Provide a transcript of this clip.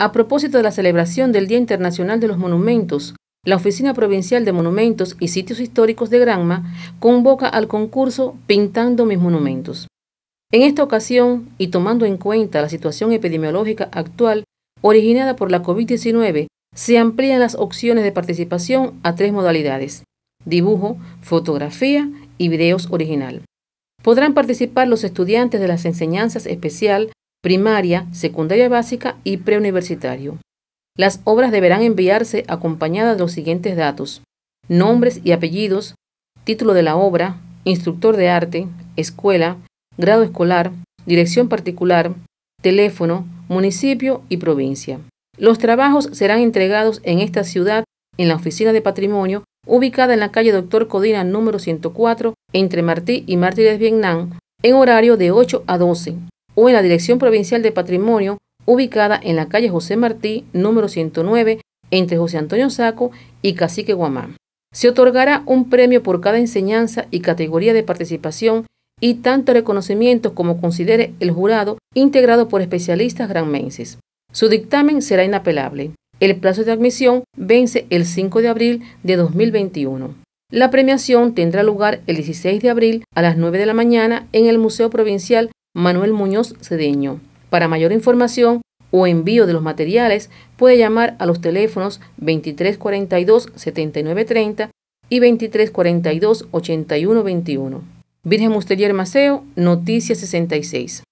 A propósito de la celebración del Día Internacional de los Monumentos, la Oficina Provincial de Monumentos y Sitios Históricos de Granma convoca al concurso Pintando mis monumentos. En esta ocasión, y tomando en cuenta la situación epidemiológica actual originada por la COVID-19, se amplían las opciones de participación a tres modalidades, dibujo, fotografía y videos original. Podrán participar los estudiantes de las enseñanzas especial primaria, secundaria básica y preuniversitario. Las obras deberán enviarse acompañadas de los siguientes datos, nombres y apellidos, título de la obra, instructor de arte, escuela, grado escolar, dirección particular, teléfono, municipio y provincia. Los trabajos serán entregados en esta ciudad en la Oficina de Patrimonio, ubicada en la calle Doctor Codina número 104, entre Martí y Mártires Vietnam, en horario de 8 a 12, o en la Dirección Provincial de Patrimonio, ubicada en la calle José Martí, número 109, entre José Antonio Saco y Cacique Guamán. Se otorgará un premio por cada enseñanza y categoría de participación y tanto reconocimientos como considere el jurado integrado por especialistas granmenses. Su dictamen será inapelable. El plazo de admisión vence el 5 de abril de 2021. La premiación tendrá lugar el 16 de abril a las 9 de la mañana en el Museo Provincial Manuel Muñoz Cedeño. Para mayor información o envío de los materiales, puede llamar a los teléfonos 2342-7930 y 2342-8121. Virgen Musteller Maceo, Noticias 66.